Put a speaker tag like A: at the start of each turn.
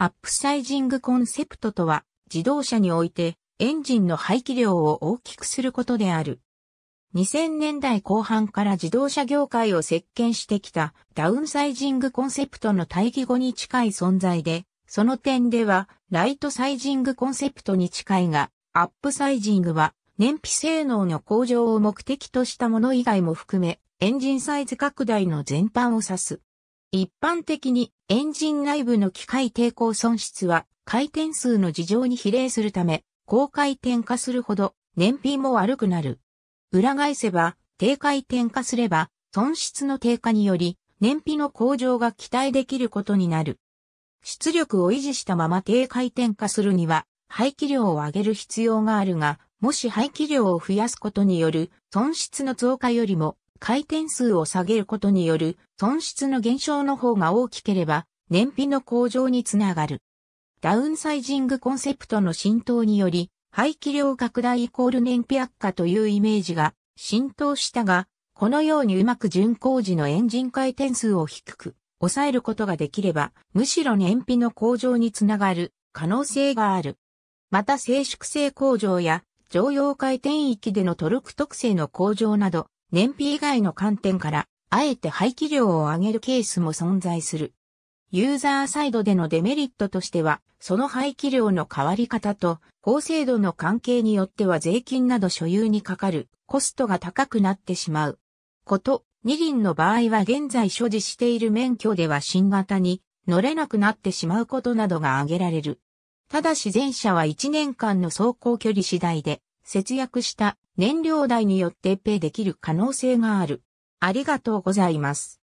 A: アップサイジングコンセプトとは、自動車においてエンジンの排気量を大きくすることである。2000年代後半から自動車業界を席巻してきたダウンサイジングコンセプトの対義語に近い存在で、その点ではライトサイジングコンセプトに近いが、アップサイジングは燃費性能の向上を目的としたもの以外も含め、エンジンサイズ拡大の全般を指す。一般的にエンジン内部の機械抵抗損失は回転数の事情に比例するため、高回転化するほど燃費も悪くなる。裏返せば、低回転化すれば、損失の低下により、燃費の向上が期待できることになる。出力を維持したまま低回転化するには、排気量を上げる必要があるが、もし排気量を増やすことによる損失の増加よりも回転数を下げることによる損失の減少の方が大きければ燃費の向上につながる。ダウンサイジングコンセプトの浸透により排気量拡大イコール燃費悪化というイメージが浸透したが、このようにうまく巡航時のエンジン回転数を低く抑えることができれば、むしろ燃費の向上につながる可能性がある。また静粛性向上や常用回転域でのトルク特性の向上など、燃費以外の観点から、あえて排気量を上げるケースも存在する。ユーザーサイドでのデメリットとしては、その排気量の変わり方と、高精度の関係によっては税金など所有にかかるコストが高くなってしまう。こと、二輪の場合は現在所持している免許では新型に乗れなくなってしまうことなどが挙げられる。ただし前者は1年間の走行距離次第で節約した燃料代によってペイできる可能性がある。ありがとうご
B: ざいます。